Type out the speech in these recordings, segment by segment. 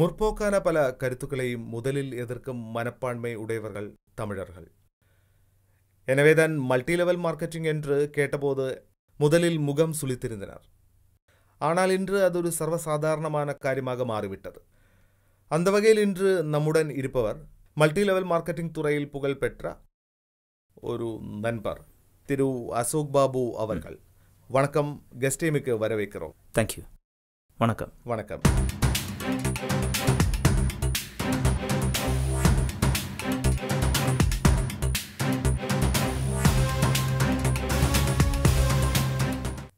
முற்போக்கான பல கருத்துக்களையும் முதலில் எதிர்க்கும் மனப்பான்மை உடையவர்கள் தமிழர்கள் எனவேதான் மல்டி லெவல் மார்க்கெட்டிங் என்று கேட்டபோது முதலில் முகம் சுளித்திருந்தனர் ஆனால் இன்று அது ஒரு சர்வசாதாரணமான காரியமாக மாறிவிட்டது அந்த வகையில் இன்று நம்முடன் இருப்பவர் மல்டி லெவல் மார்க்கெட்டிங் துறையில் புகழ் பெற்ற ஒரு நண்பர் திரு அசோக் பாபு அவர்கள் வணக்கம் கெஸ்டேமிக்கு வரவேற்கிறோம் தேங்க்யூ வணக்கம் வணக்கம்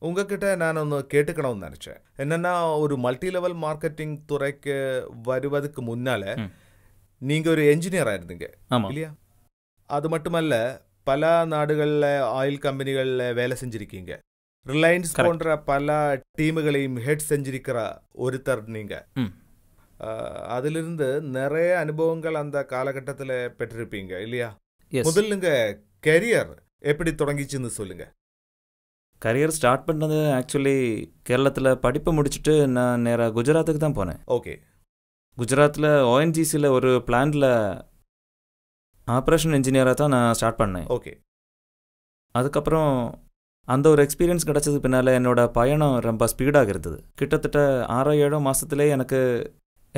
உங்ககிட்ட நான் ஒன்று கேட்டுக்கணும்னு நினச்சேன் என்னென்னா ஒரு மல்டி லெவல் மார்க்கெட்டிங் துறைக்கு வருவதுக்கு முன்னால் நீங்கள் ஒரு என்ஜினியர் ஆயிருந்தீங்க இல்லையா அது மட்டுமல்ல பல நாடுகளில் ஆயில் கம்பெனிகளில் வேலை செஞ்சுருக்கீங்க ரிலையன்ஸ் போன்ற பல டீமுகளையும் ஹெட் செஞ்சிருக்கிற ஒருத்தர் நீங்கள் அதிலிருந்து நிறைய அனுபவங்கள் அந்த காலகட்டத்தில் பெற்றிருப்பீங்க இல்லையா முதல்ல கெரியர் எப்படி தொடங்கிச்சுன்னு சொல்லுங்க கரியர் ஸ்டார்ட் பண்ணது ஆக்சுவலி கேரளத்தில் படிப்பை முடிச்சுட்டு நான் நேராக குஜராத்துக்கு தான் போனேன் ஓகே குஜராத்தில் ஓஎன்ஜிசியில் ஒரு பிளான்டில் ஆப்ரேஷன் இன்ஜினியராக தான் நான் ஸ்டார்ட் பண்ணேன் ஓகே அதுக்கப்புறம் அந்த ஒரு எக்ஸ்பீரியன்ஸ் கிடச்சது பின்னால் என்னோடய பயணம் ரொம்ப ஸ்பீடாக இருந்தது கிட்டத்தட்ட ஆறோ ஏழோ மாதத்துலேயே எனக்கு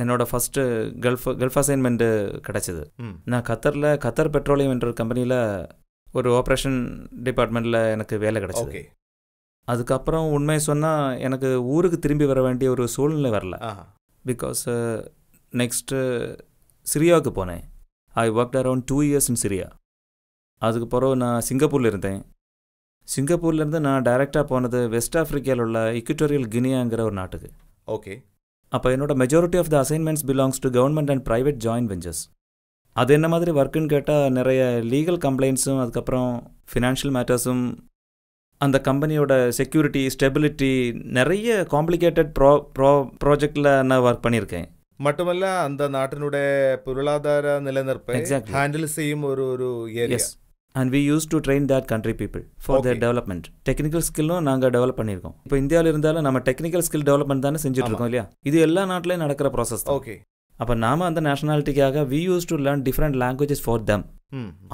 என்னோடய ஃபஸ்ட்டு கல்ஃப் கல்ஃப் அசைன்மெண்ட்டு கிடச்சிது நான் கத்தரில் கத்தர் பெட்ரோலியம் என்ற கம்பெனியில் ஒரு ஆப்ரேஷன் டிபார்ட்மெண்ட்டில் எனக்கு வேலை கிடச்சிது அதுக்கப்புறம் உண்மையை சொன்னால் எனக்கு ஊருக்கு திரும்பி வர வேண்டிய ஒரு சூழ்நிலை வரல பிகாஸ் நெக்ஸ்ட்டு uh, uh, சிரியாவுக்கு போனேன் I work around two years in Syria அதுக்கு பிறகு நான் சிங்கப்பூரில் இருந்தேன் சிங்கப்பூர்லேருந்து நான் டைரெக்டாக போனது வெஸ்ட் ஆஃப்ரிக்காவில் உள்ள இக்குட்டோரியல் கினியாங்கிற ஒரு நாட்டுக்கு ஓகே அப்போ என்னோட majority of the assignments belongs to government and private joint ventures அது என்ன மாதிரி ஒர்க்குன்னு கேட்டால் நிறைய லீகல் கம்ப்ளைண்ட்ஸும் அதுக்கப்புறம் ஃபினான்ஷியல் மேட்டர்ஸும் அந்த கம்பெனியோட செக்யூரிட்டி ஸ்டெபிலிட்டி நிறைய காம்ப்ளிகேட்டட் ப்ரோ ப்ரோ ப்ராஜெக்டில் நான் ஒர்க் பண்ணியிருக்கேன் மட்டுமல்ல அந்த நாட்டினுடைய பொருளாதார நிலநிற்பை ஹேண்டில் செய்யும் ஒரு ஒரு area and we used to train that country people for their development technical ஸ்கில்லும் நாங்கள் டெவலப் பண்ணியிருக்கோம் இப்போ இந்தியாவில் இருந்தாலும் நம்ம டெக்னிக்கல் ஸ்கில் டெவலப்மெண்ட் தானே செஞ்சுட்டு இருக்கோம் இல்லையா இது எல்லா நாட்டிலையும் நடக்கிற ப்ராசஸ் ஓகே அப்போ நாம அந்த நேஷனாலிட்டிக்காக we used to learn different languages for them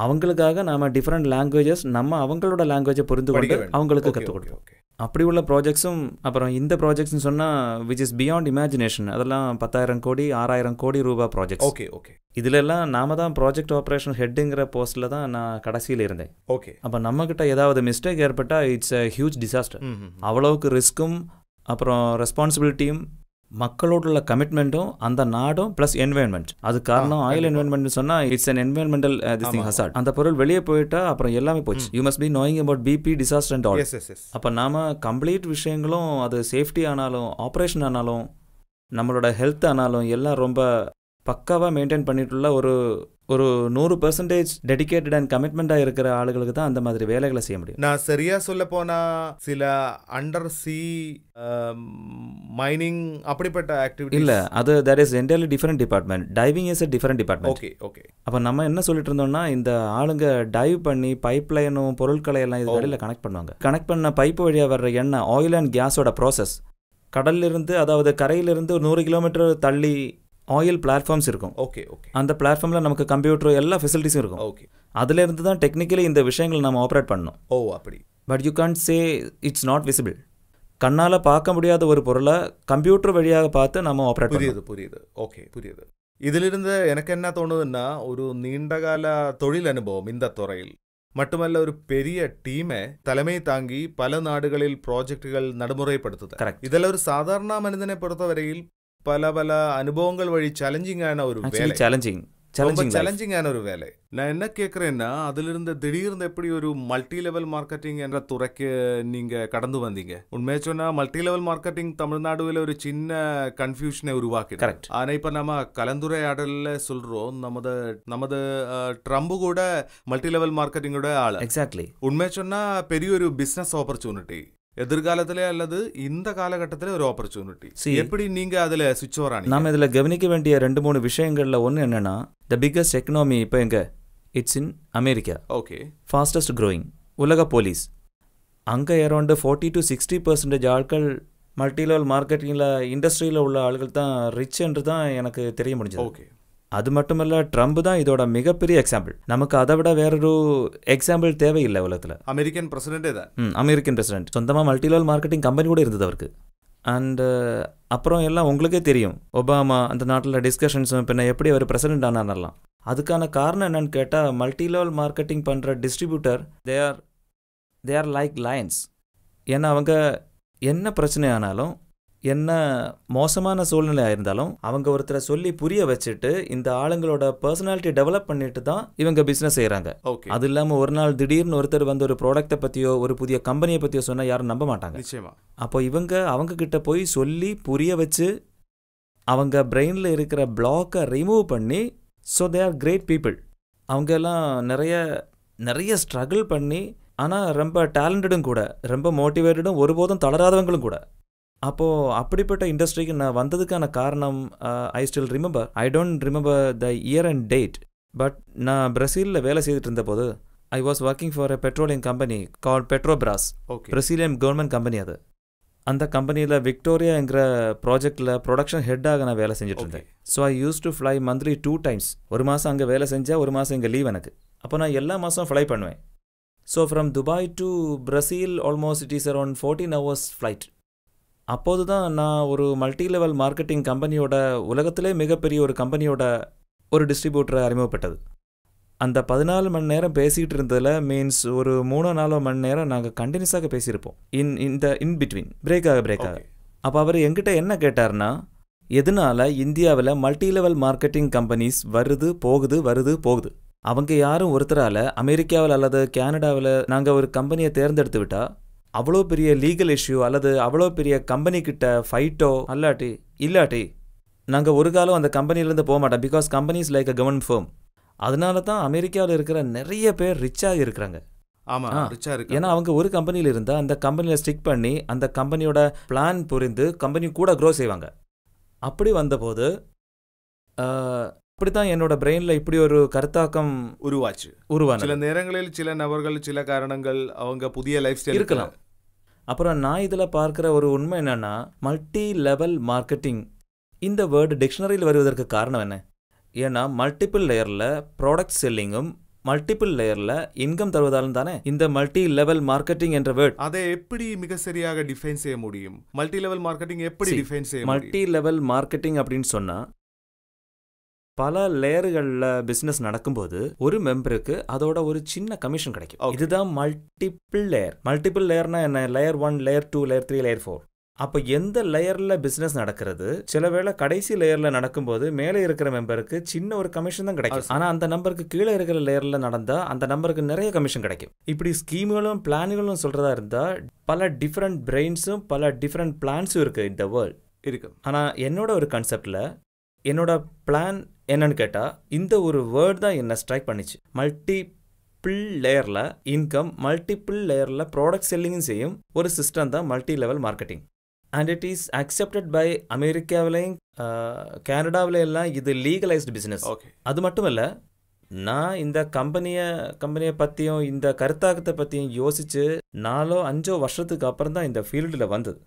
அவங்களுக்காக நாம் டிஃப்ரெண்ட் லாங்குவேஜஸ் நம்ம அவங்களோட லாங்குவேஜை புரிந்து கொண்டு அவங்களுக்கு கற்றுக் கொடுப்போம் அப்படி உள்ள ப்ராஜெக்ட்ஸும் அப்புறம் இந்த ப்ராஜெக்ட்ஸ்னு சொன்னால் விச் இஸ் பியாண்ட் இமேஜினேஷன் அதெல்லாம் பத்தாயிரம் கோடி ஆறாயிரம் கோடி ரூபா ப்ராஜெக்ட் ஓகே ஓகே இதுல எல்லாம் நாம தான் ப்ராஜெக்ட் ஆப்ரேஷன் ஹெட்டுங்கிற போஸ்ட்ல தான் நான் கடைசியில் இருந்தேன் ஓகே அப்போ நம்மக்கிட்ட ஏதாவது மிஸ்டேக் ஏற்பட்டால் இட்ஸ் அ ஹியூஜ் டிசாஸ்டர் அவ்வளவுக்கு ரிஸ்க்கும் அப்புறம் ரெஸ்பான்சிபிலிட்டியும் மக்களோட உள்ள கமிட்மெண்ட்டும் அந்த நாடும் ப்ளஸ் என்வாயன்மெண்ட் அது காரணம் ஆயில் என்வாயன்மெண்ட் சொன்னால் it's an this thing hazard அந்த பொருள் வெளியே போயிட்டா அப்புறம் எல்லாமே போச்சு you must be knowing about BP disaster and all அப்போ நாம கம்ப்ளீட் விஷயங்களும் அது சேஃப்டி ஆனாலும் ஆப்ரேஷன் ஆனாலும் நம்மளோட ஹெல்த் ஆனாலும் எல்லாம் ரொம்ப பக்காவாக மெயின்டைன் பண்ணிட்டுள்ள ஒரு ஒரு நூறு பர்சன்டேஜ் டெடிக்கேட்டட் அண்ட் கமிட்மெண்ட்டாக இருக்கிற ஆளுகளுக்கு தான் அந்த மாதிரி வேலைகளை செய்ய முடியும் நான் சரியாக சொல்ல போனால் சில அண்டர் சி மைனிங் அப்படிப்பட்ட ஆக்டிவிட்டி இல்லை அது that is entirely different department diving is a different department okay okay அப்போ நம்ம என்ன சொல்லிட்டு இருந்தோம்னா இந்த ஆளுங்க டைவ் பண்ணி பைப் லைனும் பொருட்களை எல்லாம் இது வழியில் கனெக்ட் பண்ணுவாங்க கனெக்ட் பண்ண பைப் வழியாக வர்ற எண்ணெய் ஆயில் அண்ட் கேஸோட ப்ராசஸ் கடல்லிருந்து அதாவது கரையிலிருந்து ஒரு நூறு கிலோமீட்டர் தள்ளி ஆயில் பிளாட்ஃபார்ம்ஸ் இருக்கும் ஓகே ஓகே அந்த பிளாட்ஃபார்மில் நமக்கு கம்ப்யூட்டர் எல்லா ஃபெசிலிட்டிஸும் இருக்கும் ஓகே அதுலேருந்து தான் டெக்னிக்கலி இந்த விஷயங்கள் நம்ம ஆப்ரேட் பண்ணோம் ஓ அப்படி but you can say it's not visible கண்ணால் பார்க்க முடியாத ஒரு பொருளை கம்ப்யூட்டர் வழியாக பார்த்து நம்ம ஆப்ரேட் புரியுது புரியுது ஓகே புரியுது இதிலிருந்து எனக்கு என்ன தோணுதுன்னா ஒரு நீண்டகால தொழில் அனுபவம் இந்த துறையில் மட்டுமல்ல ஒரு பெரிய டீமை தலைமை தாங்கி பல நாடுகளில் ப்ராஜெக்டுகள் நடைமுறைப்படுத்துது இதில் ஒரு சாதாரண மனிதனை பொறுத்தவரையில் പല പല അനുഭവങ്ങൾ വഴി ചലഞ്ചിങ് ആണ് ഒരു ചലഞ്ചിങ് ரொம்ப சேலஞ்சிங்கான ஒரு வேலை நான் என்ன கேட்குறேன்னா அதிலிருந்து திடீர்னு எப்படி ஒரு மல்டி லெவல் மார்க்கெட்டிங் என்ற துறைக்கு நீங்கள் கடந்து வந்தீங்க உண்மையை சொன்னால் மல்டி லெவல் மார்க்கெட்டிங் தமிழ்நாடுவில் ஒரு சின்ன கன்ஃபியூஷனை உருவாக்கி கரெக்ட் ஆனால் இப்போ நம்ம கலந்துரையாடலில் சொல்கிறோம் நமது நமது ட்ரம்ப் கூட மல்டி லெவல் மார்க்கெட்டிங்கோட ஆள் எக்ஸாக்ட்லி உண்மையை சொன்னால் பெரிய ஒரு பிஸ்னஸ் ஆப்பர்ச்சுனிட்டி எதிர்காலத்திலே அல்லது இந்த காலகட்டத்திலே ஒரு ஆப்பர்ச்சுனிட்டி எப்படி நீங்க அதுல சுவிட்ச் வராங்க நம்ம இதுல கவனிக்க வேண்டிய ரெண்டு மூணு விஷயங்கள்ல ஒன்று என்னன்னா த பிக்கஸ்ட் எக்கனாமி இப்போ எங்க it's in America okay fastest growing உலக போலீஸ் அங்கே around forty to sixty percentage ஆட்கள் மல்டி லெவல் மார்க்கெட்டிங்கில் இண்டஸ்ட்ரியில் உள்ள ஆள்கள் தான் ரிச் என்று தான் எனக்கு தெரிய முடிஞ்சது ஓகே அது மட்டுமல்ல ட்ரம்ப் தான் இதோட மிகப்பெரிய எக்ஸாம்பிள் நமக்கு அதை விட வேறொரு எக்ஸாம்பிள் தேவையில்லை உலகத்தில் அமெரிக்கன் பிரசிடென்டே தான் அமெரிக்கன் பிரசிடென்ட் சொந்தமாக மல்டிலெவல் மார்க்கெட்டிங் கம்பெனி கூட இருந்தது அவருக்கு அண்டு அப்புறம் எல்லாம் உங்களுக்கே தெரியும் ஒபாமா அந்த நாட்டில் டிஸ்கஷன்ஸும் பின்ன எப்படி அவர் பிரசிடென்ட் ஆனார்லாம் அதுக்கான காரணம் என்னன்னு கேட்டால் மல்டி லெவல் மார்க்கெட்டிங் பண்ணுற distributor they are they are like lions ஏன்னா அவங்க என்ன பிரச்சனை ஆனாலும் என்ன மோசமான சூழ்நிலையாக இருந்தாலும் அவங்க ஒருத்தரை சொல்லி புரிய வச்சுட்டு இந்த ஆளுங்களோட பர்சனாலிட்டி டெவலப் பண்ணிட்டு தான் இவங்க பிஸ்னஸ் செய்கிறாங்க அது இல்லாமல் ஒரு நாள் திடீர்னு ஒருத்தர் வந்து ஒரு ப்ராடக்ட்டை பற்றியோ ஒரு புதிய கம்பெனியை பற்றியோ சொன்னால் யாரும் நம்ப மாட்டாங்க நிச்சயமா அப்போ இவங்க அவங்க கிட்ட போய் சொல்லி புரிய வச்சு அவங்க பிரெயினில் இருக்கிற பிளாக்கை ரிமூவ் பண்ணி so they are great people அவங்க எல்லாம் நிறைய நிறைய ஸ்ட்ரகிள் பண்ணி ஆனால் ரொம்ப டேலண்டடும் கூட ரொம்ப மோட்டிவேட்டடும் ஒருபோதும் தளராதவங்களும் கூட அப்போது அப்படிப்பட்ட இண்டஸ்ட்ரிக்கு நான் வந்ததுக்கான காரணம் I still remember I don't remember the year and date but நான் பிரசீலில் வேலை செய்துட்டு இருந்தபோது I was working for a petroleum company call Petrobras பிரசீலியம் கவர்மெண்ட் கம்பெனி அது அந்த கம்பெனியில் விக்டோரியாங்கிற ப்ராஜெக்டில் ப்ரொடக்ஷன் ஹெட்டாக நான் வேலை செஞ்சுட்டு இருந்தேன் so I used to fly monthly two times ஒரு மாதம் அங்கே வேலை செஞ்சால் ஒரு மாதம் இங்கே லீவ் எனக்கு அப்போ நான் எல்லா மாதம் ஃப்ளை பண்ணுவேன் so from Dubai to Brazil almost it is around fourteen hours flight அப்போது தான் நான் ஒரு மல்டி லெவல் மார்க்கெட்டிங் கம்பெனியோட உலகத்திலே மிகப்பெரிய ஒரு கம்பெனியோட ஒரு டிஸ்ட்ரிபியூட்டரை அறிமுகப்பட்டது அந்த பதினாலு மணி நேரம் பேசிகிட்டு இருந்ததில் மீன்ஸ் ஒரு மூணோ நாலோ மணி நேரம் நாங்கள் கண்டினியூஸாக பேசியிருப்போம் இன் இந்த இன் பிட்வீன் பிரேக்காக பிரேக்காக அப்போ அவர் எங்கிட்ட என்ன கேட்டார்னா எதனால இந்தியாவில் மல்டி லெவல் மார்க்கெட்டிங் கம்பெனிஸ் வருது போகுது வருது போகுது அவங்க யாரும் ஒருத்தரால் அமெரிக்காவில் அல்லது கேனடாவில் நாங்கள் ஒரு கம்பெனியை தேர்ந்தெடுத்து விட்டால் அவ்வளோ பெரிய லீகல் இஷ்யூ அல்லது அவ்வளோ பெரிய கம்பெனிக்கிட்ட ஃபைட்டோ அல்லாட்டி இல்லாட்டி நாங்கள் ஒரு காலம் அந்த கம்பெனிலேருந்து போக மாட்டோம் because companies like a government form அதனால தான் அமெரிக்காவில் இருக்கிற நிறைய பேர் ரிச்சாக இருக்கிறாங்க ஆமாம் ரிச்சாக இருக்கு ஏன்னா அவங்க ஒரு கம்பெனியில் இருந்தால் அந்த கம்பெனியில் ஸ்டிக் பண்ணி அந்த கம்பெனியோட பிளான் புரிந்து கம்பெனி கூட க்ரோ செய்வாங்க அப்படி வந்தபோது அப்படி தான் என்னோட பிரெயினில் இப்படி ஒரு கருத்தாக்கம் உருவாச்சு உருவான சில நேரங்களில் சில நபர்கள் சில காரணங்கள் அவங்க புதிய லைஃப் ஸ்டைல் இருக்கலாம் அப்புறம் நான் இதில் பார்க்குற ஒரு உண்மை என்னென்னா மல்டி லெவல் மார்க்கெட்டிங் இந்த வேர்டு டிக்ஷனரியில் வருவதற்கு காரணம் என்ன ஏன்னா மல்டிப்புள் லேயரில் ப்ராடக்ட் செல்லிங்கும் மல்டிபிள் லேயரில் இன்கம் தருவதாலும் தானே இந்த மல்டி லெவல் மார்க்கெட்டிங் என்ற வேர்ட் அதை எப்படி மிக சரியாக டிஃபைன் செய்ய முடியும் மல்டி லெவல் மார்க்கெட்டிங் எப்படி டிஃபைன் செய்ய மல்டி லெவல் மார்க்கெட்டிங் அப்படின்னு சொன்னால் பல லேயர்களில் பிஸ்னஸ் நடக்கும்போது ஒரு மெம்பருக்கு அதோட ஒரு சின்ன கமிஷன் கிடைக்கும் இதுதான் மல்டிபிள் லேயர் மல்டிபிள் லேயர்னா என்ன layer one layer two layer three layer four அப்போ எந்த லேயரில் பிஸ்னஸ் நடக்கிறது சில வேளை கடைசி லேயரில் நடக்கும்போது மேலே இருக்கிற மெம்பருக்கு சின்ன ஒரு கமிஷன் தான் கிடைக்கும் ஆனால் அந்த நம்பருக்கு கீழே இருக்கிற லேயரில் நடந்தால் அந்த நம்பருக்கு நிறைய கமிஷன் கிடைக்கும் இப்படி ஸ்கீம்களும் பிளான்களும் சொல்கிறதா இருந்தால் பல டிஃப்ரெண்ட் பிரெயின்ஸும் பல டிஃப்ரெண்ட் பிளான்ஸும் இருக்குது இந்த வேர்ல்ட் இருக்கு ஆனால் என்னோட ஒரு கன்செப்ட்ல என்னோட பிளான் என்னன்னு கேட்டால் இந்த ஒரு வேர்ட் தான் என்னை ஸ்ட்ரைக் பண்ணிச்சு மல்டி மல்டிபிள் லேயரில் இன்கம் மல்டிபிள் லேயரில் ப்ராடக்ட் செல்லிங்கும் செய்யும் ஒரு சிஸ்டம் தான் multi level marketing and it is accepted by அமெரிக்காவிலையும் கனடாவில எல்லாம் இது லீகலைஸ்டு பிஸ்னஸ் ஓகே அது மட்டும் இல்லை நான் இந்த கம்பெனியை கம்பெனியை பற்றியும் இந்த கருத்தாக்கத்தை பற்றியும் யோசித்து நாலோ அஞ்சோ வருஷத்துக்கு அப்புறம் தான் இந்த ஃபீல்டில் வந்தது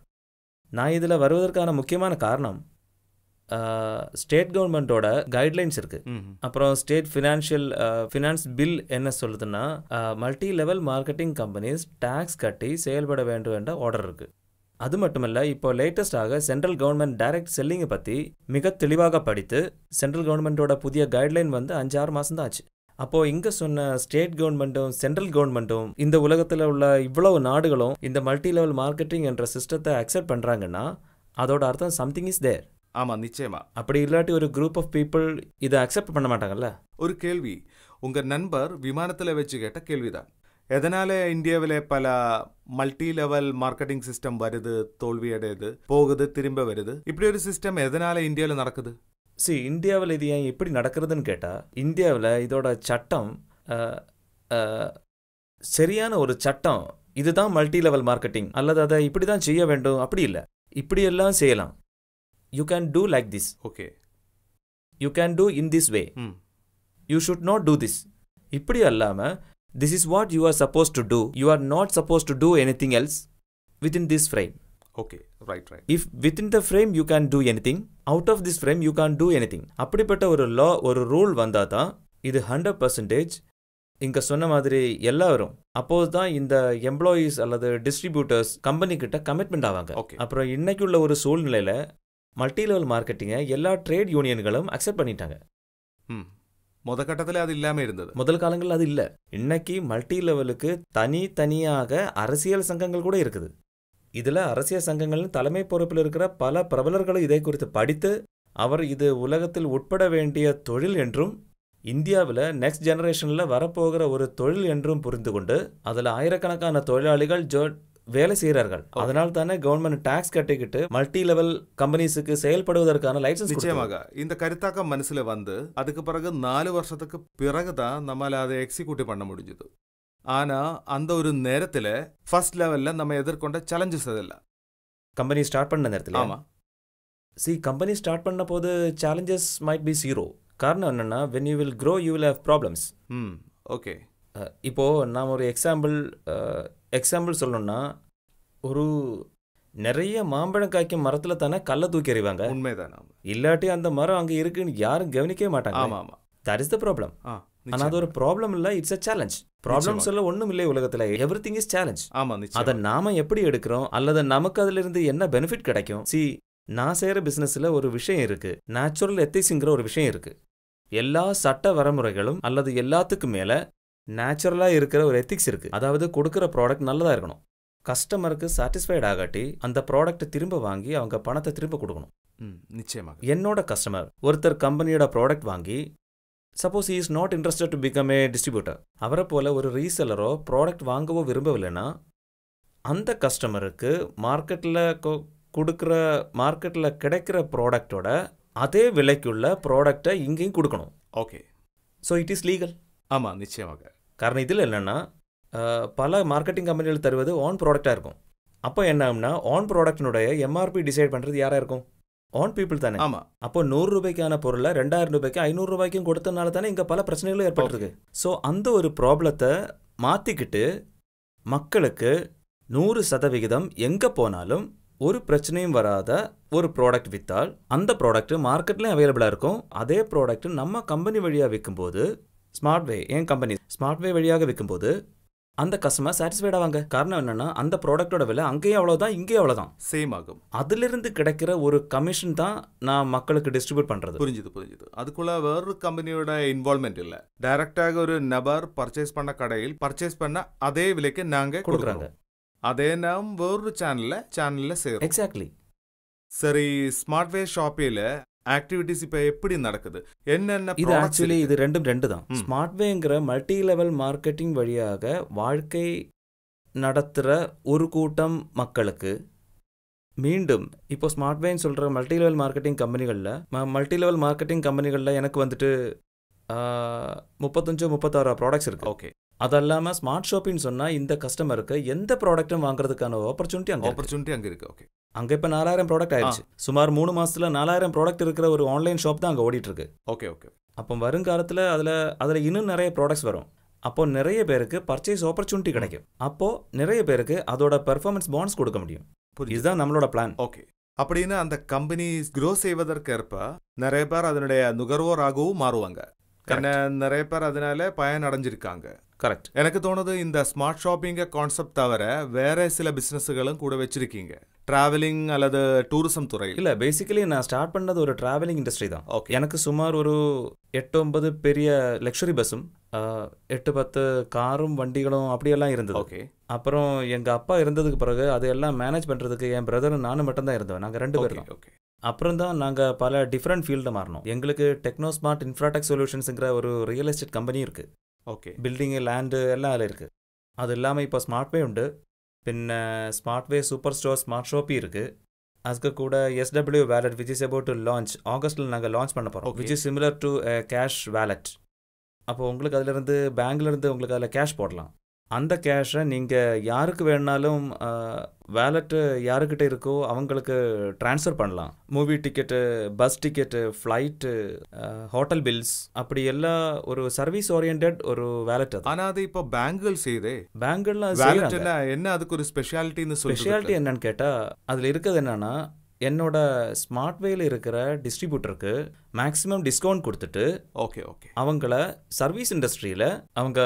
நான் இதில் வருவதற்கான முக்கியமான காரணம் ஸ்டேட் கவர்மெண்ட்டோட கைட்லைன்ஸ் இருக்கு அப்புறம் ஸ்டேட் ஃபினான்ஷியல் ஃபினான்ஸ் பில் என்ன சொல்லுதுன்னா multi level marketing companies tax கட்டி செயல்பட வேண்டும் என்ற ஆர்டர் இருக்கு அது மட்டுமல்ல இப்போ லேட்டஸ்டாக சென்ட்ரல் கவர்மெண்ட் டைரக்ட் செல்லிங்கை பற்றி மிக தெளிவாக படித்து சென்ட்ரல் கவர்மெண்ட்டோட புதிய கைட்லைன் வந்து அஞ்சாறு மாதம் தான் ஆச்சு அப்போது இங்கே சொன்ன ஸ்டேட் கவர்மெண்ட்டும் சென்ட்ரல் கவர்மெண்ட்டும் இந்த உலகத்தில் உள்ள இவ்வளவு நாடுகளும் இந்த மல்டி லெவல் மார்க்கெட்டிங் என்ற சிஸ்டத்தை அக்செப்ட் பண்ணுறாங்கன்னா அதோட அர்த்தம் சம்திங் இஸ் தேர் ஆமாம் நிச்சயமாக அப்படி இல்லாட்டி ஒரு குரூப் ஆஃப் பீப்புள் இதை அக்செப்ட் பண்ண மாட்டாங்கல்ல ஒரு கேள்வி உங்கள் நண்பர் விமானத்தில் வச்சு கேட்ட கேள்வி தான் எதனால் இந்தியாவில் பல மல்டி லெவல் மார்க்கெட்டிங் சிஸ்டம் வருது தோல்வி அடையுது போகுது திரும்ப வருது இப்படி ஒரு சிஸ்டம் எதனால் இந்தியாவில் நடக்குது சி இந்தியாவில் இது ஏன் எப்படி நடக்கிறதுன்னு கேட்டால் இந்தியாவில் இதோட சட்டம் சரியான ஒரு சட்டம் இதுதான் மல்டி லெவல் மார்க்கெட்டிங் அல்லது அதை இப்படி தான் செய்ய வேண்டும் அப்படி இல்லை இப்படியெல்லாம் செய்யலாம் you can do like this okay you can do in this way mm. you should not do this இப்படி அல்லாம this is what you are supposed to do you are not supposed to do anything else within this frame okay right right if within the frame you can do anything out of this frame you can do anything அப்படிப்பட்ட ஒரு லா ஒரு rule வந்தால் தான் இது hundred percentage இங்க சொன்ன மாதிரி எல்லாரும் அப்போது தான் இந்த எம்ப்ளாயீஸ் அல்லது டிஸ்ட்ரிபியூட்டர்ஸ் கம்பெனி கிட்ட கமிட்மெண்ட் ஆவாங்க அப்புறம் இன்னைக்கு உள்ள ஒரு சூழ்நிலையில மல்டி லெவல் மார்க்கெட்டிங்கை எல்லா ட்ரேட் யூனியன்களும் அக்செப்ட் பண்ணிட்டாங்க ம் முத கட்டத்தில் அது இல்லாமல் இருந்தது முதல் காலங்களில் அது இல்லை இன்னைக்கு மல்டி லெவலுக்கு தனி தனியாக அரசியல் சங்கங்கள் கூட இருக்குது இதில் அரசியல் சங்கங்களின் தலைமை பொறுப்பில் இருக்கிற பல பிரபலர்களும் இதை குறித்து படித்து அவர் இது உலகத்தில் உட்பட வேண்டிய தொழில் என்றும் இந்தியாவில் நெக்ஸ்ட் ஜெனரேஷனில் வரப்போகிற ஒரு தொழில் என்றும் புரிந்து கொண்டு அதில் ஆயிரக்கணக்கான தொழிலாளிகள் ஜோ வேலை செய்கிறார்கள் அதனால் தானே கவர்மெண்ட் டாக்ஸ் கட்டிக்கிட்டு மல்டி லெவல் கம்பெனிஸுக்கு செயல்படுவதற்கான லைசன்ஸ் நிச்சயமாக இந்த கருத்தாக்கம் மனசில் வந்து அதுக்கு பிறகு நாலு வருஷத்துக்கு பிறகு தான் நம்மால் அதை எக்ஸிக்யூட்டிவ் பண்ண முடிஞ்சது ஆனால் அந்த ஒரு நேரத்தில் ஃபர்ஸ்ட் லெவலில் நம்ம எதிர்கொண்ட சேலஞ்சஸ் இல்லை கம்பெனி ஸ்டார்ட் பண்ண நேரத்தில் ஆமாம் சி கம்பெனி ஸ்டார்ட் பண்ண போது சேலஞ்சஸ் மைட் பி ஜீரோ காரணம் என்னென்னா when you will grow you will have problems hmm okay இப்போது நாம் ஒரு எக்ஸாம்பிள் எக்ஸாம்பிள் சொல்லணும்னா ஒரு நிறைய மாம்பழம் காய்க்கும் மரத்தில் தானே கல்லை தூக்கி எறிவாங்க உண்மைதான் இல்லாட்டி அந்த மரம் அங்கே இருக்குன்னு யாரும் கவனிக்கவே மாட்டாங்க ஆமாம் ஆமாம் தட் இஸ் த ப்ராப்ளம் ஆனால் அது ஒரு ப்ராப்ளம் இல்லை இட்ஸ் அ சேலஞ்ச் ப்ராப்ளம் சொல்ல ஒன்றும் இல்லை உலகத்தில் எவ்ரி திங் இஸ் சேலஞ்ச் ஆமாம் அதை நாம எப்படி எடுக்கிறோம் அல்லது நமக்கு அதிலிருந்து என்ன பெனிஃபிட் கிடைக்கும் சி நான் செய்கிற பிஸ்னஸில் ஒரு விஷயம் இருக்குது நேச்சுரல் எத்திக்ஸுங்கிற ஒரு விஷயம் இருக்குது எல்லா சட்ட வரமுறைகளும் அல்லது எல்லாத்துக்கும் மேலே நேச்சுரலாக இருக்கிற ஒரு எத்திக்ஸ் இருக்குது அதாவது கொடுக்குற ப்ராடக்ட் நல்லதாக இருக்கணும் கஸ்டமருக்கு சாட்டிஸ்ஃபைட் ஆகாட்டி அந்த ப்ராடக்ட்டை திரும்ப வாங்கி அவங்க பணத்தை திரும்ப கொடுக்கணும் நிச்சயமாக என்னோட கஸ்டமர் ஒருத்தர் கம்பெனியோட ப்ராடக்ட் வாங்கி suppose is not interested to become a distributor அவரை போல் ஒரு ரீசெலரோ ப்ராடக்ட் வாங்கவோ விரும்பவில்லைன்னா அந்த கஸ்டமருக்கு மார்க்கெட்டில் கொடுக்குற மார்க்கெட்டில் கிடைக்கிற ப்ராடக்டோட அதே விலைக்குள்ள ப்ராடக்டை இங்கேயும் கொடுக்கணும் okay so it is legal ஆமாம் நிச்சயமாக காரணம் இதில் என்னென்னா பல மார்க்கெட்டிங் கம்பெனிகள் தருவது ஆன் ப்ராடக்டாக இருக்கும் அப்போ என்ன ஆகும்னா ஆன் ப்ராடக்டினுடைய எம்ஆர்பி டிசைட் பண்ணுறது யாராக இருக்கும் ஆன் பீப்புள் தானே ஆமாம் அப்போ நூறு ரூபாய்க்கான பொருளை ரெண்டாயிரம் ரூபாய்க்கு ஐநூறு ரூபாய்க்கும் கொடுத்தனால தானே இங்கே பல பிரச்சனைகளும் ஏற்பட்டுருக்கு ஸோ அந்த ஒரு ப்ராப்ளத்தை மாற்றிக்கிட்டு மக்களுக்கு நூறு சதவிகிதம் எங்கே போனாலும் ஒரு பிரச்சனையும் வராத ஒரு ப்ராடக்ட் விற்றால் அந்த ப்ராடக்ட் மார்க்கெட்லேயும் அவைலபிளாக இருக்கும் அதே ப்ராடக்ட் நம்ம கம்பெனி வழியாக விற்கும்போது ஸ்மார்ட்வே என் கம்பெனி ஸ்மார்ட்வே வழியாக விற்கும்போது அந்த கஸ்டமர் சாட்டிஸ்ஃபைட் ஆவாங்க காரணம் என்னன்னா அந்த ப்ராடக்டோட விலை அங்கேயும் அவ்வளோதான் இங்கேயும் அவ்வளோதான் சேம் ஆகும் அதுலேருந்து கிடைக்கிற ஒரு கமிஷன் தான் நான் மக்களுக்கு டிஸ்ட்ரிபியூட் பண்ணுறது புரிஞ்சுது புரிஞ்சுது அதுக்குள்ளே வேறொரு கம்பெனியோட இன்வால்மெண்ட் இல்லை டைரக்டாக ஒரு நபர் பர்ச்சேஸ் பண்ண கடையில் பர்ச்சேஸ் பண்ண அதே விலைக்கு நாங்கள் கொடுக்குறாங்க அதே நாம் வேறொரு சேனலில் சேனலில் சேரும் எக்ஸாக்ட்லி சரி ஸ்மார்ட்வே ஷாப்பில் ஆக்டிவிட்டிஸ் இப்போ எப்படி நடக்குது என்னென்ன இது ஆக்சுவலி இது ரெண்டும் ரெண்டு தான் ஸ்மார்ட்வேங்கிற மல்டி லெவல் மார்க்கெட்டிங் வழியாக வாழ்க்கை நடத்துகிற ஒரு கூட்டம் மக்களுக்கு மீண்டும் இப்போ ஸ்மார்ட்வேன்னு சொல்கிற மல்டி லெவல் மார்க்கெட்டிங் கம்பெனிகளில் ம மல்டி லெவல் மார்க்கெட்டிங் கம்பெனிகளில் எனக்கு வந்துட்டு முப்பத்தஞ்சோ முப்பத்தாறு ப்ராடக்ட்ஸ் இருக்குது ஓகே அதல்லாமல் ஸ்மார்ட் ஷாப்பின்னு சொன்னால் இந்த கஸ்டமருக்கு எந்த ப்ராடக்ட்டும் வாங்குறதுக்கான ஆப்பர்ச்சுனிட்டி அங்கே ஆப்பர்ச்சுனிட்டி அங்கே இருக்குது ஓகே அங்கே இப்போ நாலாயிரம் ப்ராடக்ட் ஆயிடுச்சு சுமார் மூணு மாதத்தில் நாலாயிரம் ப்ராடக்ட் இருக்கிற ஒரு ஆன்லைன் ஷாப் தான் அங்கே இருக்கு ஓகே ஓகே அப்போ வருங்காலத்தில் அதில் அதில் இன்னும் நிறைய ப்ராடக்ட்ஸ் வரும் அப்போ நிறைய பேருக்கு பர்ச்சேஸ் ஆப்பர்ச்சுனிட்டி கிடைக்கும் அப்போ நிறைய பேருக்கு அதோட பெர்ஃபார்மன்ஸ் பாண்ட்ஸ் கொடுக்க முடியும் இதுதான் நம்மளோட பிளான் ஓகே அப்படின்னு அந்த கம்பெனி க்ரோ செய்வதற்கு ஏற்ப நிறைய பேர் அதனுடைய நுகர்வோராகவும் மாறுவாங்க நிறைய பேர் அதனால பயன் அடைஞ்சிருக்காங்க கரெக்ட் எனக்கு தோணுது இந்த ஸ்மார்ட் ஷாப்பிங்க கான்செப்ட் தவிர வேற சில பிஸ்னஸ்களும் கூட வச்சிருக்கீங்க டிராவலிங் அல்லது டூரிசம் துறை இல்லை பேசிக்கலி நான் ஸ்டார்ட் பண்ணது ஒரு டிராவலிங் இண்டஸ்ட்ரி தான் ஓகே எனக்கு சுமார் ஒரு எட்டு ஒன்பது பெரிய லக்ஸரி பஸ்ஸும் எட்டு பத்து காரும் வண்டிகளும் அப்படியெல்லாம் இருந்தது ஓகே அப்புறம் எங்கள் அப்பா இருந்ததுக்கு பிறகு அதையெல்லாம் மேனேஜ் பண்ணுறதுக்கு என் பிரதரும் நானும் மட்டும்தான் இருந்தோம் நாங்கள் ரெண்டு பேரும் ஓகே அப்புறம் தான் நாங்கள் பல டிஃப்ரெண்ட் ஃபீல்டை மாறினோம் எங்களுக்கு டெக்னோ ஸ்மார்ட் இன்ஃப்ராடெக் சொல்யூஷன்ஸுங்கிற ஒரு ரியல் எஸ்டேட் கம்பெனி இருக்குது ஓகே பில்டிங்கு லேண்டு எல்லாம் அதில் இருக்குது அது இல்லாமல் இப்போ ஸ்மார்ட்வே உண்டு பின்ன Smartway super store smart shoppy இருக்குது அதுக்கு கூட SW wallet which is about to launch ஆகஸ்ட்டில் நாங்கள் லான்ச் பண்ண போகிறோம் which is similar to cash wallet அப்போ உங்களுக்கு அதிலிருந்து பேங்க்லேருந்து உங்களுக்கு அதில் கேஷ் போடலாம் அந்த கேஷை நீங்கள் யாருக்கு வேணாலும் வேலெட்டு யாருக்கிட்ட இருக்கோ அவங்களுக்கு ட்ரான்ஸ்ஃபர் பண்ணலாம் movie ticket bus ticket flight hotel bills அப்படி எல்லாம் ஒரு சர்வீஸ் ஓரியன்ட் ஒரு வேலெட் அது ஆனால் அது இப்போ பேங்குகள் செய்யுதே பேங்குகள்லாம் என்ன அதுக்கு ஒரு ஸ்பெஷாலிட்டின்னு ஸ்பெஷாலிட்டி என்னன்னு கேட்டால் அதில் இருக்கிறது என்னன்னா என்னோட ஸ்மார்ட் வேல இருக்கிற டிஸ்ட்ரிபியூட்டருக்கு மேக்ஸிமம் டிஸ்கவுண்ட் கொடுத்துட்டு ஓகே ஓகே அவங்கள சர்வீஸ் இண்டஸ்ட்ரியில் அவங்க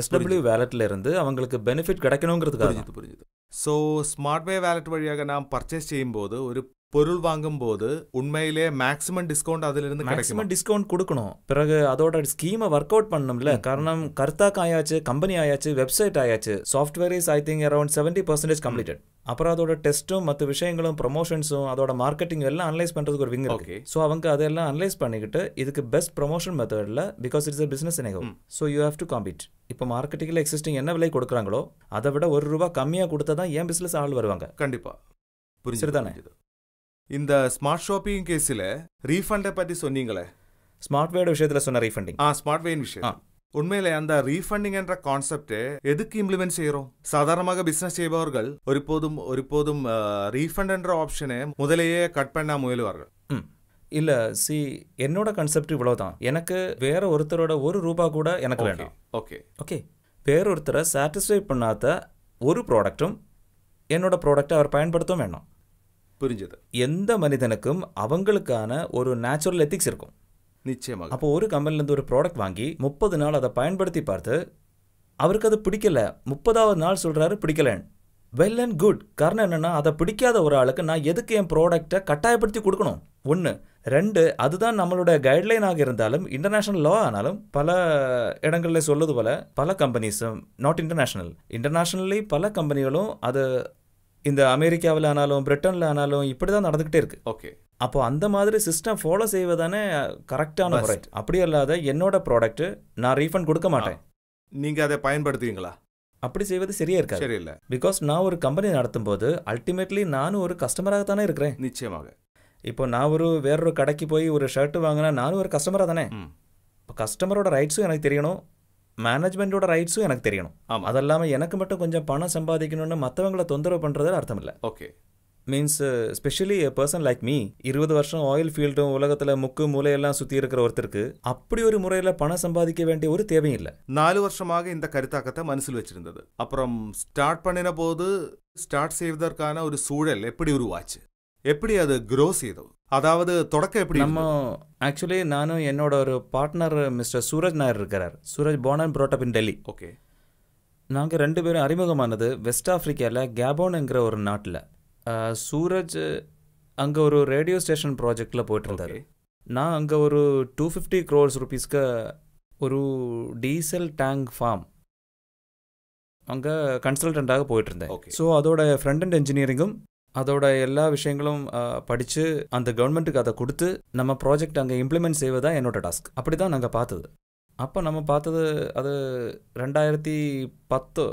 எஸ்டபிள்யூ வேலெட்டில் இருந்து அவங்களுக்கு பெனிஃபிட் கிடைக்கணுங்கிறதுக்காக புரிஞ்சுது ஸோ ஸ்மார்ட் வே வாலெட் வழியாக நாம் பர்ச்சேஸ் செய்யும்போது ஒரு பொருள் வாங்கும்போது உண்மையிலே மேக்ஸிமம் டிஸ்கவுண்ட் அதிலிருந்து மேக்ஸிமம் டிஸ்கவுண்ட் கொடுக்கணும் பிறகு அதோட ஸ்கீமை ஒர்க் அவுட் பண்ணணும்ல காரணம் கர்த்தாக் ஆயாச்சு கம்பெனி ஆயாச்சு வெப்சைட் ஆயாச்சு software is I think around seventy percentage completed அப்புறம் அதோட டெஸ்ட்டும் மற்ற விஷயங்களும் ப்ரொமோஷன்ஸும் அதோட மார்க்கெட்டிங் எல்லாம் அனலைஸ் பண்ணுறதுக்கு ஒரு விங் இருக்கு ஸோ அவங்க அதெல்லாம் அனலைஸ் பண்ணிக்கிட்டு இதுக்கு பெஸ்ட் ப்ரொமோஷன் மெத்தடில் பிகாஸ் இட்ஸ் அ பிஸ்னஸ் இணைகம் so you have to compete இப்போ மார்க்கெட்டிங்கில் எக்ஸிஸ்டிங் என்ன விலை கொடுக்குறாங்களோ அதை விட ஒரு ரூபா கம்மியாக கொடுத்தா தான் ஏன் பிஸ்னஸ் ஆள் வருவாங்க கண்டிப்பாக இது இந்த ஸ்மார்ட் ஷாப்பிங் கேஸில் ரீஃபண்டை பற்றி சொன்னீங்களே ஸ்மார்ட் வேட விஷயத்தில் சொன்ன ரீஃபண்டிங் ஆ ஸ்மார்ட் வேன் விஷயம் உண்மையிலே அந்த ரீஃபண்டிங் என்ற கான்செப்டே எதுக்கு இம்ப்ளிமெண்ட் செய்யறோம் சாதாரணமாக பிசினஸ் செய்பவர்கள் ஒருபோதும் ஒருபோதும் ரீஃபண்ட் என்ற ஆப்ஷனை முதலேயே கட் பண்ண முயலுவார்கள் இல்லை சி என்னோட கான்செப்ட் இவ்வளோ தான் எனக்கு வேற ஒருத்தரோட ஒரு ரூபா கூட எனக்கு வேணும் ஓகே ஓகே வேற ஒருத்தரை சாட்டிஸ்ஃபை பண்ணாத ஒரு ப்ராடக்ட்டும் என்னோட ப்ராடக்டை அவர் பயன்படுத்தவும் வேணும் புரிஞ்சது எந்த மனிதனுக்கும் அவங்களுக்கான ஒரு நேச்சுரல் எத்திக்ஸ் இருக்கும் நிச்சயமாக அப்போ ஒரு கம்பெனிலேருந்து ஒரு ப்ராடக்ட் வாங்கி முப்பது நாள் அதை பயன்படுத்தி பார்த்து அவருக்கு அது பிடிக்கல முப்பதாவது நாள் சொல்கிறாரு பிடிக்கலன்னு வெல் அண்ட் குட் காரணம் என்னென்னா அதை பிடிக்காத ஒரு ஆளுக்கு நான் எதுக்கு என் ப்ராடக்டை கட்டாயப்படுத்தி கொடுக்கணும் ஒன்று ரெண்டு அதுதான் நம்மளோட கைட்லைனாக இருந்தாலும் இன்டர்நேஷ்னல் லா ஆனாலும் பல இடங்களில் சொல்லுவது போல் பல கம்பெனிஸும் நாட் இன்டர்நேஷ்னல் இன்டர்நேஷ்னல்லி பல கம்பெனிகளும் அது இந்த அமெரிக்காவில் ஆனாலும் பிரிட்டனில் ஆனாலும் இப்படி தான் நடந்துக்கிட்டே இருக்குது ஓகே அப்போ அந்த மாதிரி சிஸ்டம் ஃபாலோ செய்வது தானே கரெக்டான முறை அப்படி அல்லாத என்னோட ப்ராடக்ட் நான் ரீஃபண்ட் கொடுக்க மாட்டேன் நீங்க அதை பயன்படுத்துவீங்களா அப்படி செய்வது சரியா இருக்காது சரியில்லை பிகாஸ் நான் ஒரு கம்பெனி நடத்தும் போது அல்டிமேட்லி நானும் ஒரு கஸ்டமராக தானே இருக்கிறேன் நிச்சயமாக இப்போ நான் ஒரு வேறொரு கடைக்கு போய் ஒரு ஷர்ட் வாங்கினா நானும் ஒரு கஸ்டமராக தானே இப்போ கஸ்டமரோட ரைட்ஸும் எனக்கு தெரியணும் மேனேஜ்மெண்ட்டோட ரைட்ஸும் எனக்கு தெரியணும் ஆமாம் எனக்கு மட்டும் கொஞ்சம் பணம் சம்பாதிக்கணும்னு மற்றவங்களை தொந்தரவு பண்ணுறதுல அர்த்தம் இல்லை okay means specially a person like me இருபது வருஷம் ஆயில் ஃபீல்டும் உலகத்தில் முக்கு மூலையெல்லாம் சுற்றி இருக்கிற ஒருத்தருக்கு அப்படி ஒரு முறையில் பணம் சம்பாதிக்க வேண்டிய ஒரு தேவையும் இல்லை நாலு வருஷமாக இந்த கருத்தாக்கத்தை மனசில் வச்சிருந்தது அப்புறம் ஸ்டார்ட் பண்ணின போது ஸ்டார்ட் செய்வதற்கான ஒரு சூழல் எப்படி உருவாச்சு எப்படி அது க்ரோ செய்தோம் அதாவது தொடக்கம் எப்படி நம்ம ஆக்சுவலி நானும் என்னோட ஒரு பார்ட்னர் மிஸ்டர் சூரஜ் நாயர் இருக்கிறார் சூரஜ் போனன் புரோட்டப் இன் டெல்லி ஓகே நாங்கள் ரெண்டு பேரும் அறிமுகமானது வெஸ்ட் ஆஃப்ரிக்காவில் கேபோனுங்கிற ஒரு நாட்டில் சூரஜ் அங்கே ஒரு ரேடியோ ஸ்டேஷன் ப்ராஜெக்டில் போயிட்டுருந்தாரு நான் அங்கே ஒரு டூ ஃபிஃப்டி க்ரோர்ஸ் ருபீஸ்க்கு ஒரு டீசல் டேங்க் ஃபார்ம் அங்கே கன்சல்டண்ட்டாக போயிட்டுருந்தேன் ஸோ அதோட ஃப்ரண்ட் அண்ட் இன்ஜினியரிங்கும் அதோட எல்லா விஷயங்களும் படித்து அந்த கவர்மெண்ட்டுக்கு அதை கொடுத்து நம்ம ப்ராஜெக்ட் அங்கே இம்ப்ளிமெண்ட் செய்வதா என்னோட டாஸ்க் அப்படி தான் நாங்கள் பார்த்தது அப்போ நம்ம பார்த்தது அது ரெண்டாயிரத்தி பத்து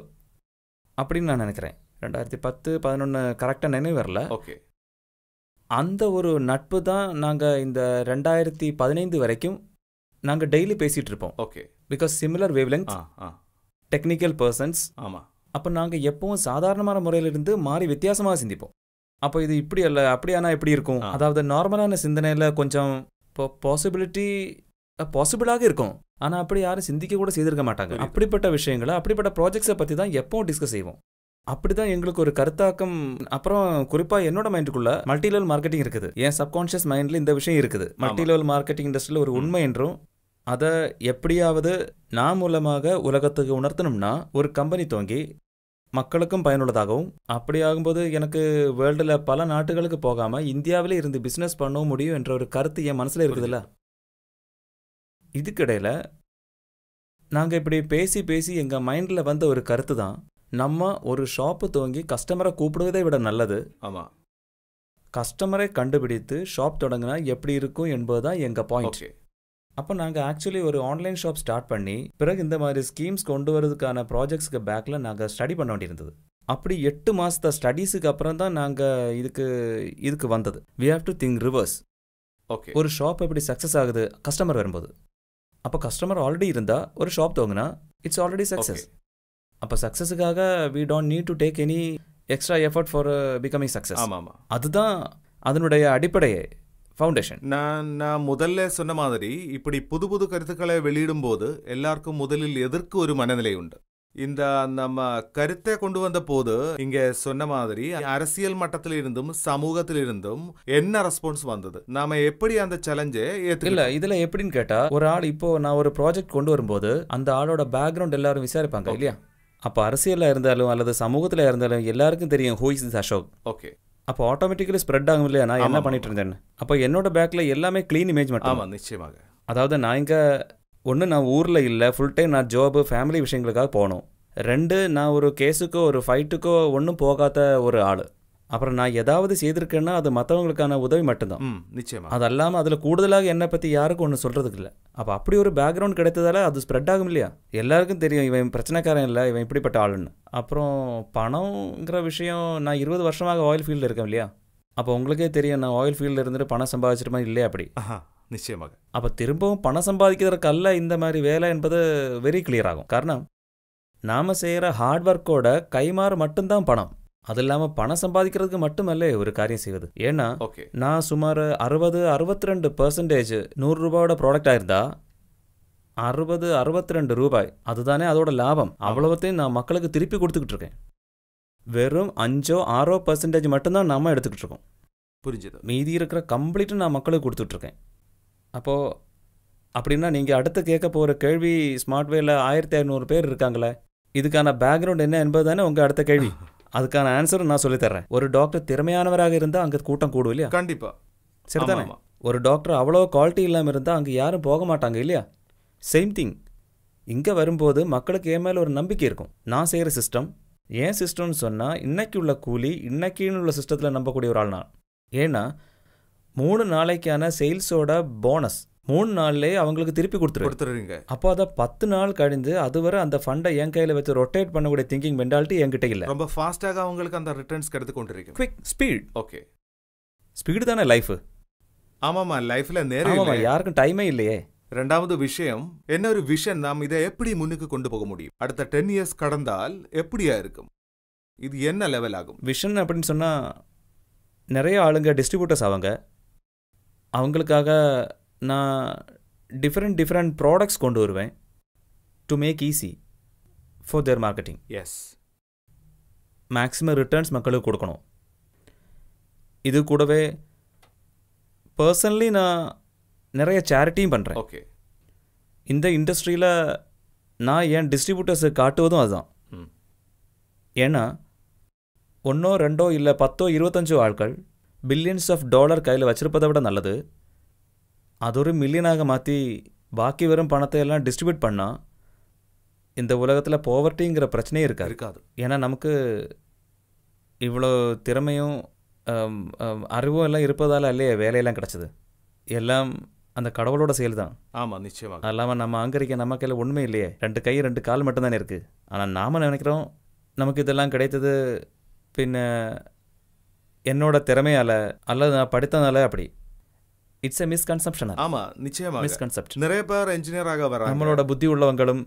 அப்படின்னு நான் நினைக்கிறேன் ரெண்டாயிரத்தி பத்து பதினொன்று கரெக்டாக நினைவு வரல ஓகே அந்த ஒரு நட்பு தான் நாங்கள் இந்த ரெண்டாயிரத்தி பதினைந்து வரைக்கும் நாங்கள் டெய்லி பேசிகிட்டு இருப்போம் okay because similar wavelength technical persons ஆமாம் அப்போ நாங்கள் எப்பவும் சாதாரணமான முறையிலிருந்து மாறி வித்தியாசமாக சிந்திப்போம் அப்போ இது இப்படி அல்ல அப்படியானா எப்படி இருக்கும் அதாவது நார்மலான சிந்தனையில் கொஞ்சம் இப்போ பாசிபிலிட்டி பாசிபிளாக இருக்கும் ஆனால் அப்படி யாரும் சிந்திக்க கூட செய்திருக்க மாட்டாங்க அப்படிப்பட்ட விஷயங்களை அப்படிப்பட்ட ப்ராஜெக்ட்ஸை பற்றி தான் எப்போவும் டிஸ்கஸ் செய்வோம் அப்படிதான் எங்களுக்கு ஒரு கருத்தாக்கம் அப்புறம் குறிப்பா என்னோட மைண்டுக்குள்ள மல்டி லெவல் மார்க்கெட்டிங் இருக்குது என் சப்கான்சியஸ் மைண்ட்ல இந்த விஷயம் இருக்குது மல்டி லெவல் மார்க்கெட்டிங் இண்டஸ்ட்ரியில் ஒரு உண்மை என்றும் அதை எப்படியாவது நான் மூலமாக உலகத்துக்கு உணர்த்தணும்னா ஒரு கம்பெனி தோங்கி மக்களுக்கும் பயனுள்ளதாகவும் அப்படி ஆகும்போது எனக்கு வேர்ல்டில் பல நாட்டுகளுக்கு போகாமல் இந்தியாவிலே இருந்து பிஸ்னஸ் பண்ணவும் முடியும் என்ற ஒரு கருத்து என் மனசில் இருக்குதுல்ல இதுக்கிடையில் நாங்கள் இப்படி பேசி பேசி எங்கள் மைண்டில் வந்த ஒரு கருத்து தான் நம்ம ஒரு ஷாப்பு துவங்கி கஸ்டமரை கூப்பிடுவதை விட நல்லது ஆமாம் கஸ்டமரை கண்டுபிடித்து ஷாப் தொடங்கினா எப்படி இருக்கும் என்பது தான் எங்கள் பாயிண்ட் அப்போ நாங்கள் ஆக்சுவலி ஒரு ஆன்லைன் ஷாப் ஸ்டார்ட் பண்ணி பிறகு இந்த மாதிரி ஸ்கீம்ஸ் கொண்டு வரதுக்கான ப்ராஜெக்ட்ஸ்க்கு பேக்கில் நாங்கள் ஸ்டடி பண்ண வேண்டியிருந்தது அப்படி எட்டு மாதத்த ஸ்டடீஸுக்கு அப்புறம் தான் நாங்கள் இதுக்கு இதுக்கு வந்தது we have to think reverse okay ஒரு ஷாப் எப்படி சக்ஸஸ் ஆகுது கஸ்டமர் வரும்போது அப்போ கஸ்டமர் ஆல்ரெடி இருந்தால் ஒரு ஷாப் தோங்கினா இட்ஸ் ஆல்ரெடி சக்ஸஸ் அப்போ சக்ஸஸுக்காக we don't need to take any extra effort for becoming success ஆமாம் ஆமாம் அதுதான் அதனுடைய அடிப்படையே ஃபவுண்டேஷன் நான் நான் முதல்ல சொன்ன மாதிரி இப்படி புது புது கருத்துக்களை வெளியிடும் போது எல்லாருக்கும் முதலில் எதிர்க்கு ஒரு மனநிலை உண்டு இந்த நம்ம கருத்தை கொண்டு வந்த போது இங்க சொன்ன மாதிரி அரசியல் மட்டத்தில் இருந்தும் சமூகத்தில் இருந்தும் என்ன ரெஸ்பான்ஸ் வந்தது நாம எப்படி அந்த சேலஞ்சை இல்ல இதுல எப்படின்னு கேட்டா ஒரு ஆள் இப்போ நான் ஒரு ப்ராஜெக்ட் கொண்டு வரும்போது அந்த ஆளோட பேக்ரவுண்ட் எல்லாரும் விசாரிப்பாங்க இல்லையா அப்போ அரசியலில் இருந்தாலும் அல்லது சமூகத்தில் இருந்தாலும் எல்லாருக்கும் தெரியும் who is is Ashok okay அப்போ ஆட்டோமேட்டிக்கலி ஸ்ப்ரெட் ஆகும் இல்லையா நான் என்ன பண்ணிட்டு இருந்தேன் அப்போ என்னோட பேக்கில் எல்லாமே க்ளீன் இமேஜ் மட்டும் ஆமாம் நிச்சயமாக அதாவது நான் இங்கே ஒன்று நான் ஊரில் இல்லை ஃபுல் டைம் நான் ஜாபு ஃபேமிலி விஷயங்களுக்காக போகணும் ரெண்டு நான் ஒரு கேஸுக்கோ ஒரு ஃபைட்டுக்கோ ஒன்றும் போகாத ஒரு ஆள் அப்புறம் நான் ஏதாவது செய்திருக்கேன்னா அது மற்றவங்களுக்கான உதவி மட்டும்தான் நிச்சயமாக அது அல்லாமல் அதில் கூடுதலாக என்னை பற்றி யாருக்கும் ஒன்று சொல்கிறதுக்கு இல்லை அப்போ அப்படி ஒரு பேக்ரவுண்ட் கிடைத்ததால அது ஸ்ப்ரெட் ஆகும் இல்லையா எல்லாருக்கும் தெரியும் இவன் பிரச்சனைக்காரன் இல்லை இவன் இப்படிப்பட்ட ஆளுன்னு அப்புறம் பணங்கிற விஷயம் நான் இருபது வருஷமாக ஆயில் ஃபீல்டில் இருக்கேன் இல்லையா அப்போ உங்களுக்கே தெரியும் நான் ஆயில் ஃபீல்டில் இருந்துட்டு பணம் சம்பாதிச்சிருமா இல்லையா அப்படி நிச்சயமாக அப்போ திரும்பவும் பணம் சம்பாதிக்கிறதுக்கல்ல இந்த மாதிரி வேலை என்பது வெரி கிளியர் ஆகும் காரணம் நாம் செய்கிற ஹார்ட் ஒர்க்கோட கைமாறு மட்டும்தான் பணம் அது இல்லாமல் பணம் சம்பாதிக்கிறதுக்கு மட்டுமல்ல ஒரு காரியம் செய்வது ஏன்னா நான் சுமார் அறுபது அறுபத்தி ரெண்டு பர்சன்டேஜ் நூறு ரூபாயோட ப்ராடக்டாக இருந்தால் அறுபது அறுபத்தி ரெண்டு ரூபாய் அதுதானே அதோட லாபம் அவ்வளவத்தையும் நான் மக்களுக்கு திருப்பி கொடுத்துக்கிட்டு இருக்கேன் வெறும் அஞ்சோ ஆறோ பர்சன்டேஜ் மட்டும்தான் நாம் எடுத்துக்கிட்டு இருக்கோம் புரிஞ்சுது மீதி இருக்கிற கம்ப்ளீட்டும் நான் மக்களுக்கு கொடுத்துட்ருக்கேன் அப்போது அப்படின்னா நீங்கள் அடுத்து கேட்க போகிற கேள்வி ஸ்மார்ட்வேயில் ஆயிரத்தி ஐநூறு பேர் இருக்காங்களே இதுக்கான பேக்ரவுண்ட் என்ன என்பது தானே உங்கள் அடுத்த கேள்வி அதுக்கான ஆன்சர் நான் தரேன் ஒரு டாக்டர் திறமையானவராக இருந்தால் அங்கே கூட்டம் கூடும் இல்லையா கண்டிப்பாக சரிதானே ஒரு டாக்டர் அவ்வளோ குவாலிட்டி இல்லாமல் இருந்தால் அங்கே யாரும் போக மாட்டாங்க இல்லையா சேம் திங் இங்கே வரும்போது மக்களுக்கு என் மேலே ஒரு நம்பிக்கை இருக்கும் நான் செய்கிற சிஸ்டம் ஏன் சிஸ்டம்னு சொன்னால் இன்னைக்கு உள்ள கூலி இன்றைக்கின்னு உள்ள சிஸ்டத்தில் நம்பக்கூடிய ஒரு ஆள் நான் ஏன்னா மூணு நாளைக்கான சேல்ஸோட போனஸ் மூணு நாள்லேயே அவங்களுக்கு திருப்பி கொடுத்துரு கொடுத்துருங்க அப்போ அதை பத்து நாள் கழிந்து அதுவரை அந்த ஃபண்டை என் கையில் வச்சு ரொட்டேட் பண்ணக்கூடிய திங்கிங் மென்டாலிட்டி என்கிட்ட இல்லை ரொம்ப ஃபாஸ்ட்டாக அவங்களுக்கு அந்த ரிட்டர்ன்ஸ் கிடைத்து கொண்டு குவிக் ஸ்பீட் ஓகே ஸ்பீடு தானே லைஃப் ஆமாம்மா லைஃப்பில் நேரம் யாருக்கும் டைமே இல்லையே ரெண்டாவது விஷயம் என்ன ஒரு விஷன் நாம் இதை எப்படி முன்னுக்கு கொண்டு போக முடியும் அடுத்த டென் இயர்ஸ் கடந்தால் எப்படியா இருக்கும் இது என்ன லெவல் ஆகும் விஷன் அப்படின்னு சொன்னால் நிறைய ஆளுங்க டிஸ்ட்ரிபியூட்டர்ஸ் அவங்க அவங்களுக்காக நான் டிஃப்ரெண்ட் டிஃப்ரெண்ட் ப்ராடக்ட்ஸ் கொண்டு வருவேன் to make easy for their marketing as maximum returns மக்களுக்கு கொடுக்கணும் இது கூடவே பர்சனலி நான் நிறைய சேரிட்டியும் பண்ணுறேன் ஓகே இந்த இண்டஸ்ட்ரியில் நான் என் டிஸ்ட்ரிபியூட்டர்ஸை காட்டுவதும் அதுதான் ஏன்னா ஒன்றோ ரெண்டோ இல்லை பத்தோ இருபத்தஞ்சோ ஆட்கள் பில்லியன்ஸ் ஆஃப் டாலர் கையில் வச்சிருப்பதை விட நல்லது அது ஒரு மில்லியனாக மாற்றி பாக்கி வரும் பணத்தை எல்லாம் டிஸ்ட்ரிபியூட் பண்ணால் இந்த உலகத்தில் போவர்ட்டிங்கிற பிரச்சனையே இருக்காது இருக்காது ஏன்னா நமக்கு இவ்வளோ திறமையும் அறிவும் எல்லாம் இருப்பதால் இல்லையே வேலையெல்லாம் கிடச்சிது எல்லாம் அந்த கடவுளோட செயல் தான் ஆமாம் நிச்சயமாக அது இல்லாமல் நம்ம அங்கரிக்க நம்ம கையில் ஒன்றுமே இல்லையே ரெண்டு கை ரெண்டு கால் மட்டும்தானே இருக்குது ஆனால் நாம் நினைக்கிறோம் நமக்கு இதெல்லாம் கிடைத்தது பின்ன என்னோட திறமையால் அல்லது நான் படித்தனால அப்படி இட்ஸ் எ மிஸ்கன்செப்ஷன் ஆமா நிச்சயமா மிஸ்கன்செப்ட் நிறைய பேர் என்ஜினியர் ஆக வர நம்மளோட புத்தி உள்ளவங்களும்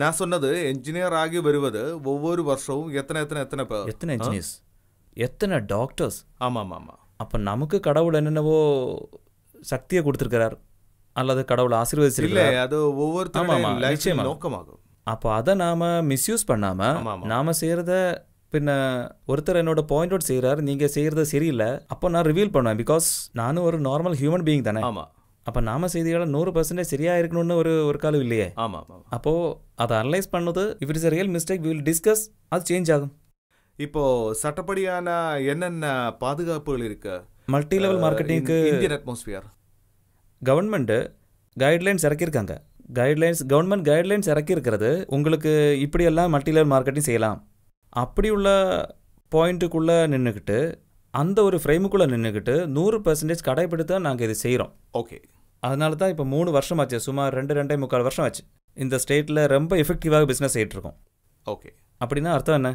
நான் சொன்னது என்ஜினியர் ஆகி வருவது ஒவ்வொரு வருஷமும் எத்தனை எத்தனை எத்தனை பேர் எத்தனை என்ஜினியர்ஸ் எத்தனை டாக்டர்ஸ் ஆமாம் ஆமாம் ஆமா அப்போ நமக்கு கடவுள் என்னென்னவோ சக்தியை கொடுத்துருக்கிறார் அல்லது கடவுள் ஆசீர்வதிச்சிருக்கிறார் அது ஒவ்வொருத்தரும் நோக்கமாகும் அப்போ அதை நாம் மிஸ்யூஸ் பண்ணாமல் நாம் செய்கிறத பின்ன ஒருத்தர் என்னோட பாயிண்ட் அவுட் செய்கிறார் நீங்கள் செய்கிறது சரியில்லை அப்போ நான் ரிவீல் பண்ணுவேன் பிகாஸ் நானும் ஒரு நார்மல் ஹியூமன் பீயிங் தானே ஆமாம் அப்போ நாம செய்திகளை நூறு பர்சன்டேஜ் சரியாக இருக்கணும்னு ஒரு ஒரு காலம் இல்லையே ஆமாம் அப்போது அதை அனலைஸ் பண்ணது if it's real mistake will discuss அது சேஞ்ச் ஆகும் இப்போது சட்டப்படியான என்னென்ன பாதுகாப்புகள் இருக்கு மல்டி லெவல் மார்க்கெட்டிங்க்கு இந்தியன் அட்மாஸ்பியர் கவர்மெண்ட்டு கைட்லைன்ஸ் இறக்கியிருக்காங்க கைட்லைன்ஸ் கவர்மெண்ட் கைட்லைன்ஸ் இறக்கியிருக்கிறது உங்களுக்கு இப்படியெல்லாம் மல்டி லெவல் மார்க்கெட்டிங் செய்யலாம் அப்படி உள்ள பாயிண்ட்டுக்குள்ளே நின்றுக்கிட்டு அந்த ஒரு ஃப்ரேமுக்குள்ளே நின்றுக்கிட்டு நூறு பர்சன்டேஜ் கடைப்பிடித்து தான் நாங்கள் இது செய்கிறோம் ஓகே அதனால தான் இப்போ மூணு வருஷம் ஆச்சு சுமார் ரெண்டு ரெண்டே முக்கால் வருஷம் ஆச்சு இந்த ஸ்டேட்டில் ரொம்ப எஃபெக்டிவாக பிஸ்னஸ் இருக்கோம் ஓகே அப்படின்னா அர்த்தம் என்ன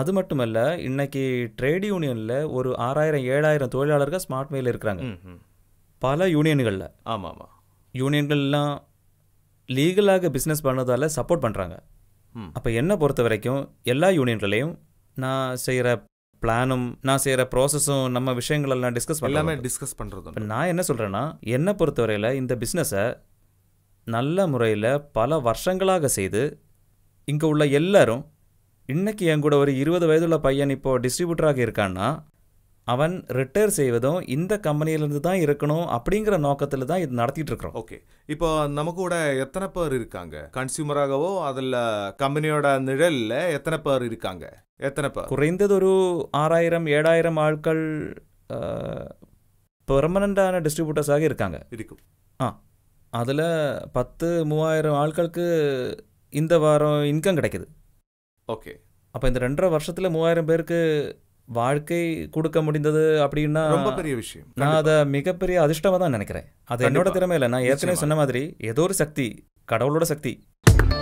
அது மட்டுமல்ல இன்னைக்கு ட்ரேட் யூனியனில் ஒரு ஆறாயிரம் ஏழாயிரம் தொழிலாளர்கள் ஸ்மார்ட் மெயில் இருக்கிறாங்க பல யூனியன்களில் ஆமாம் ஆமாம் யூனியன்கள்லாம் லீகலாக பிஸ்னஸ் பண்ணதால் சப்போர்ட் பண்ணுறாங்க அப்போ என்னை பொறுத்த வரைக்கும் எல்லா யூனியன்லையும் நான் செய்கிற பிளானும் நான் செய்கிற ப்ராசஸும் நம்ம விஷயங்கள் எல்லாம் டிஸ்கஸ் எல்லாமே டிஸ்கஸ் பண்ணுறது நான் என்ன சொல்கிறேன்னா என்னை பொறுத்தவரையில் இந்த பிஸ்னஸை நல்ல முறையில் பல வருஷங்களாக செய்து இங்கே உள்ள எல்லாரும் இன்றைக்கி என் கூட ஒரு இருபது வயதுள்ள பையன் இப்போது டிஸ்ட்ரிபியூட்டராக இருக்கான்னா அவன் ரிட்டையர் செய்வதும் இந்த கம்பெனியிலேருந்து தான் இருக்கணும் அப்படிங்கிற நோக்கத்தில் தான் இது நடத்திட்டு இருக்கிறோம் ஓகே இப்போ நம்ம கூட எத்தனை பேர் இருக்காங்க கன்சியூமராகவோ அதில் கம்பெனியோட நிழலில் எத்தனை பேர் இருக்காங்க எத்தனை பேர் குறைந்தது ஒரு ஆறாயிரம் ஏழாயிரம் ஆட்கள் பெர்மனண்டான டிஸ்ட்ரிபியூட்டர்ஸாக இருக்காங்க இருக்கும் ஆ அதில் பத்து மூவாயிரம் ஆட்களுக்கு இந்த வாரம் இன்கம் கிடைக்குது ஓகே அப்போ இந்த ரெண்டரை வருஷத்தில் மூவாயிரம் பேருக்கு வாழ்க்கை கொடுக்க முடிந்தது அப்படின்னா ரொம்ப பெரிய விஷயம் நான் அதை மிகப்பெரிய அதிர்ஷ்டமாக தான் நினைக்கிறேன் அது என்னோட திறமையில நான் ஏற்கனவே சொன்ன மாதிரி ஏதோ ஒரு சக்தி கடவுளோட சக்தி